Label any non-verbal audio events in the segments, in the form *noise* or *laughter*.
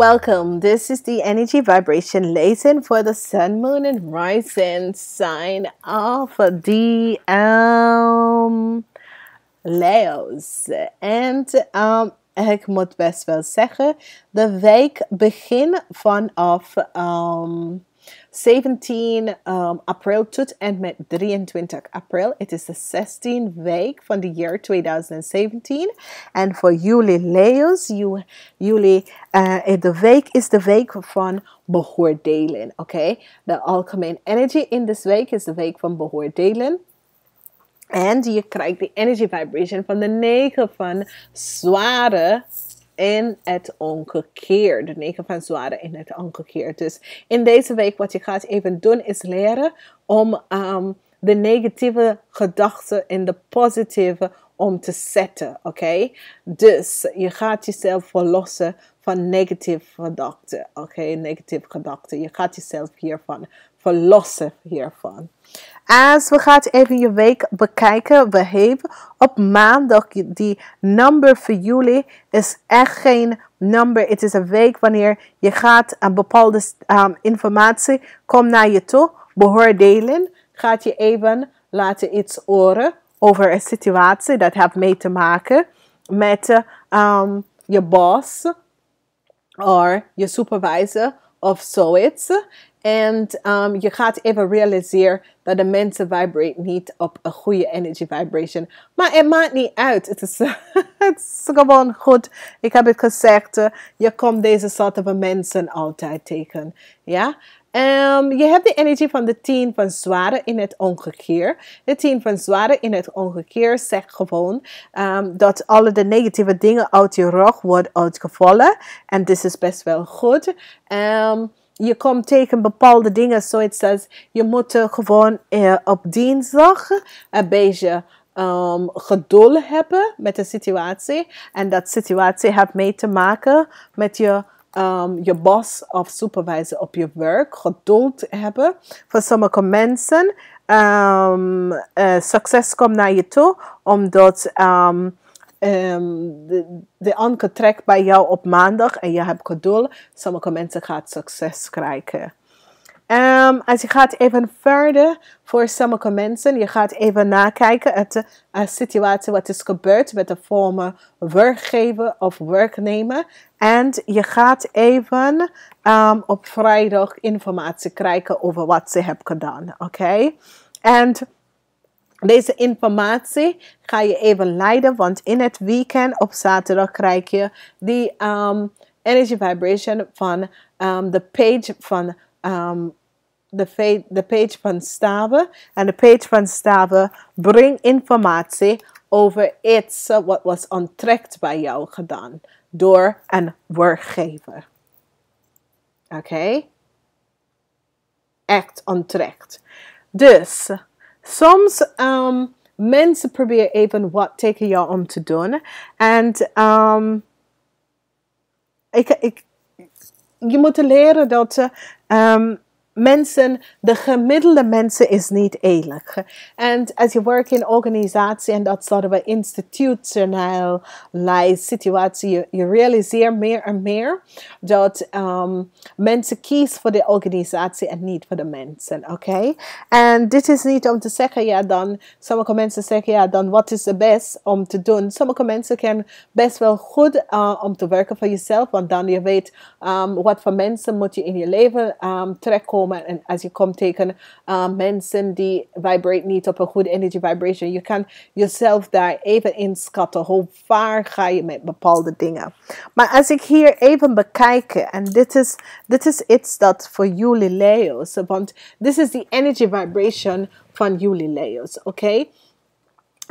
Welcome. This is the energy vibration lesson for the sun, moon, and rising sign of the um, Leo's. And um, ik moet best wel zeggen, de week begin vanaf um, 17 um, ehm, april tot en met 23 april. Het is de 16e week van de jaar 2017. En voor jullie leus, you, jullie, uh, de week is de week van behoordelen. Oké, okay? de algemene energy in deze week is de week van behoordelen. En je krijgt de energy vibration van de 9 van zware en het omgekeerd. De negen van in en het omgekeerd. Dus in deze week wat je gaat even doen is leren om um, de negatieve gedachten in de positieve om te zetten. Oké? Okay? Dus je gaat jezelf verlossen van negatieve gedachten. Oké? Okay? Negatieve gedachten. Je gaat jezelf hiervan verlossen hiervan. As we gaan even je week bekijken. We hebben op maandag die number voor jullie is echt geen number. Het is een week wanneer je gaat een bepaalde ehm, informatie kom naar je toe. Beoordelen. Gaat je even laten iets horen over een situatie dat heeft mee te maken met ehm, je boss of je supervisor of zoiets. So en um, je gaat even realiseren dat de mensen vibrate niet op een goede energy vibration. Maar het maakt niet uit. Het is, *laughs* het is gewoon goed. Ik heb het gezegd. Eh, je komt deze soort van mensen altijd tegen. Ja? Um, je hebt de energie van de tien van zware in het ongekeer. De tien van zware in het ongekeer zegt gewoon um, dat alle de negatieve dingen uit je rug worden uitgevallen. En dit is best wel goed. Um, je komt tegen bepaalde dingen, zoiets als je moet eh, gewoon eh, op dinsdag een beetje ehm, geduld hebben met de situatie. En dat situatie heeft mee te maken met je, um, je boss of supervisor op je werk. Geduld hebben. Voor sommige mensen, um, succes komt naar je toe omdat um, de, de anker trekt bij jou op maandag en je hebt geduld. Sommige mensen gaan succes krijgen. als ehm, je gaat even verder voor sommige mensen, je gaat even nakijken het de eh, situatie wat is gebeurd met de vorige werkgever of werknemer. En je gaat even ehm, op vrijdag informatie krijgen over wat ze hebben gedaan. Oké? En deze informatie ga je even leiden, want in het weekend op zaterdag krijg je die ehm, energy vibration van ehm, de page van ehm, de, page van Staven. En de page van Staven brengt informatie over iets wat was onttrekt bij jou gedaan door een werkgever. Oké? Echt ontrekt. Dus Soms um, mensen proberen even wat tegen jou om te doen. En um, ik, ik, je moet leren dat um, mensen, de gemiddelde mensen is niet eerlijk. En als je werkt in organisatie en dat soort of an situatie, je you meer en meer dat um, mensen kiezen voor de organisatie en niet voor de mensen, oké? Okay? En dit is niet om te zeggen, ja dan, sommige mensen zeggen, ja dan wat is het best om te doen? Sommige mensen kennen best wel goed eh, om te werken voor jezelf, want dan je weet um, wat voor mensen moet je in je leven um, ehm, terechtkomen and, as you come taken um, send the vibrate need op a good energy vibration. You can yourself die even in inschatten. How far ga je met bepaalde dingen? Maar as ik hier even bekijken and this is, this is it's that for you Leo's, want this is the energy vibration van jullie Leo's, Okay?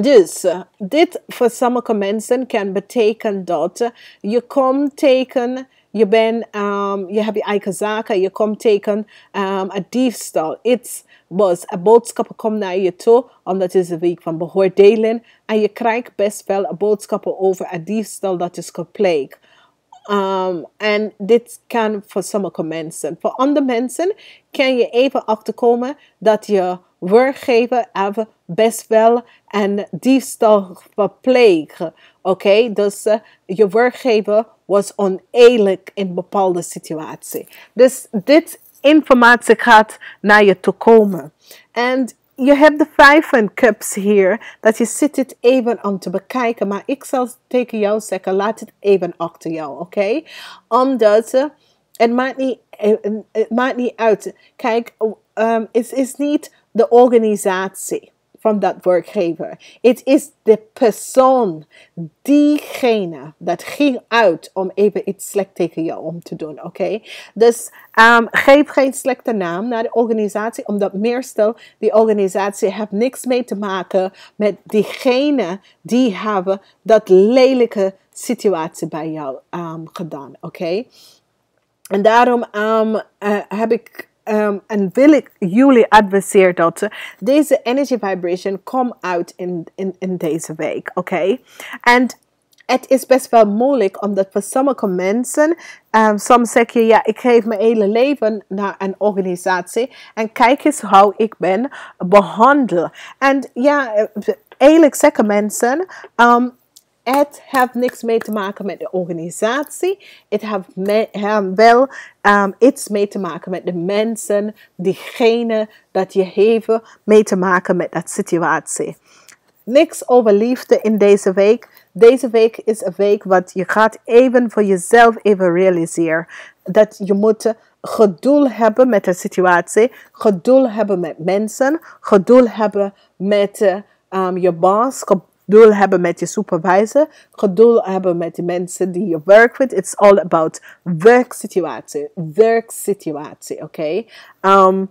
Dus uh, dit voor sommige mensen kan betekenen dat you je komt tegen je, bent, um, je hebt je eigen zaken, je komt tegen um, een diefstal. Iets was, een boodschappen komt naar je toe, omdat het is de week van beoordelen. En je krijgt best wel boodschappen over een diefstal dat is gepleegd. Um, en dit kan voor sommige mensen. Voor andere mensen kan je even achterkomen dat je werkgever hebben best wel een diefstal verpleegt. Oké, okay? dus eh, je werkgever was oneerlijk in bepaalde situatie. Dus dit informatie gaat naar je toe komen. En je hebt de en cups hier, dat je zit het even aan te bekijken. Maar ik zal tegen jou zeggen, laat het even achter jou, oké? Okay? Omdat, eh, het maakt, niet, eh, eh, het maakt niet uit. Kijk, um, het is niet de organisatie dat werkgever. Het is de persoon, diegene, dat ging uit om even iets slecht tegen jou om te doen. Oké? Dus ehm, geef geen slechte naam naar de organisatie, omdat meestal die organisatie heeft niks mee te maken met diegene die hebben dat lelijke situatie bij jou um, gedaan. Oké? En daarom ehm, eh, heb ik Um, en wil ik jullie adviseren dat deze energy vibration komt uit in, in, in deze week, oké? Okay? En het is best wel moeilijk, omdat voor sommige mensen, um, soms zeg je, ja, ik geef mijn hele leven naar een organisatie en kijk eens hoe ik ben behandeld. En ja, eh, eerlijk zeggen mensen, um, het heeft niks mee te maken met de organisatie. Het heeft, wel um, iets mee te maken met de mensen, diegene dat je heeft mee te maken met dat situatie. Niks over liefde in deze week. Deze week is een week wat je gaat even voor jezelf even realiseren. Dat je moet geduld hebben met de situatie, geduld hebben met mensen, geduld hebben met ehm, je baas, Geduld hebben met je supervisor. Geduld hebben met de mensen die je werkt with. It's all about werksituatie. Werksituatie, oké? Okay? Um,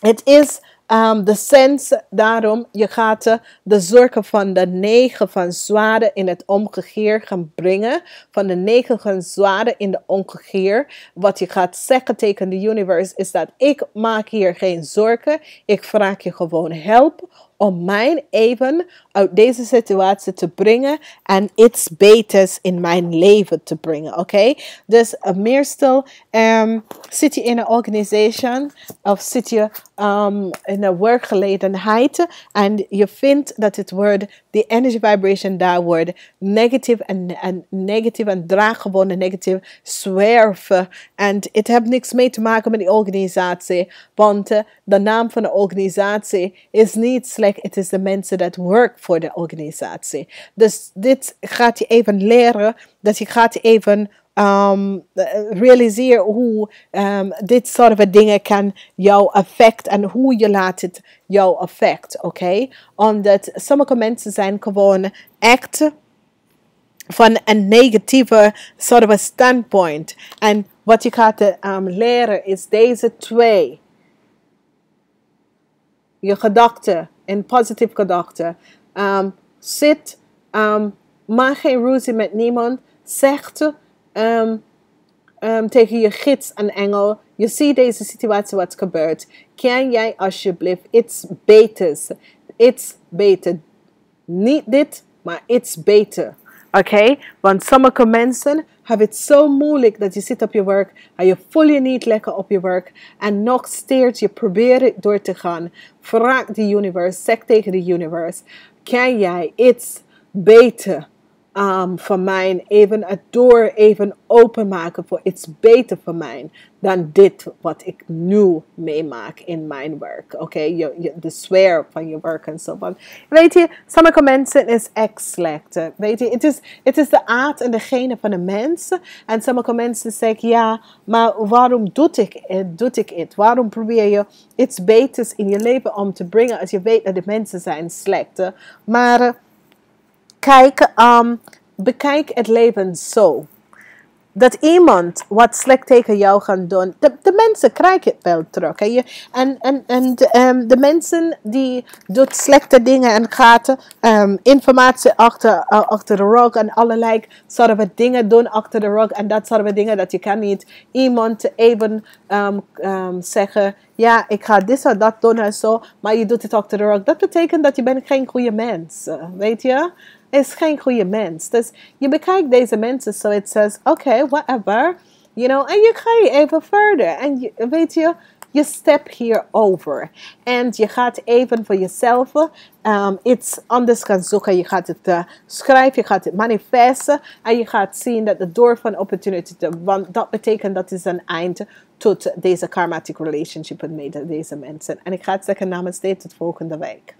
het is um, de sens daarom, je gaat de, zorgen van de negen van zwaarden in het omgekeer gaan brengen. Van de negen van zwaarden in de omgekeer. Wat je gaat zeggen tegen de universe is dat ik maak hier geen zorgen. Ik vraag je gewoon help om mijn even uit deze situatie te brengen en iets beters in mijn leven te brengen. Oké, okay? dus uh, eh, meestal um, ehm, zit je in een organisatie of zit je um, in een werkgelegenheid en je vindt dat het woord, the energy vibration daar wordt negatief en, en negatief en draaggebonden negatief zwerven. En het heeft niks mee te maken met die organisatie, want eh, de naam van de organisatie is niet slecht het is de mensen dat work voor de organisatie. Dus dit gaat je even leren. Dat je gaat even um, realiseren hoe um, dit soort van dingen kan jou affect. En hoe je laat het jou effect. Oké? Omdat sommige mensen zijn gewoon echt van een negatieve soort van standpoint. En wat je gaat um, leren is deze twee. Je gedachten in positieve gedachten. Um, zit, um, maak geen ruzie met niemand. Zeg um, tegen je gids en engel: Je ziet deze situatie wat gebeurt. Kan jij alsjeblieft iets beters? Iets beter. Niet dit, maar iets beter. Oké, want sommige mensen hebben het zo moeilijk dat je zit op je werk en je voelt je niet lekker op je werk en nog steeds je probeert door te gaan. Vraag de universe, zeg tegen de universe, kan jij iets beter um, van mij, even het door even openmaken voor iets beter voor mij dan dit wat ik nu meemaak in mijn werk. Oké, okay? de sfeer van je werk en zo. So Weet je, sommige mensen is echt slecht. Weet je, het is, het is de aard en de genen van de mensen. En sommige mensen zeggen, ja, maar waarom doe ik, doe ik het? Waarom probeer je iets beters in je leven om te brengen als je weet dat de mensen zijn slecht? Maar eh, Kijk, ehm, bekijk het leven zo. Dat iemand wat slecht tegen jou gaat doen, de, mensen krijgen het wel terug. Je, en en, en de, ehm, de, mensen die doet slechte dingen en gaat ehm, informatie achter, achter de rug en allerlei soorten dingen doen achter de rug en dat soort dingen, dat je kan niet iemand even zeggen, ja, ik ga dit en dat doen en zo, maar je doet het ook terug. Dat betekent dat je bent geen goede mens, eh, weet je? Is geen goede mens. Dus je bekijkt deze mensen zo, so says, oké, okay, whatever, you know, en je gaat even verder. En je, weet je, je step over En je gaat even voor jezelf um, iets anders gaan zoeken. Je gaat het uh, schrijven, je gaat het manifesten. En je gaat zien dat de door van opportunity, want dat betekent dat is een eind tot deze karmatic relationship met deze mensen. En ik ga het zeggen namens dit tot volgende week.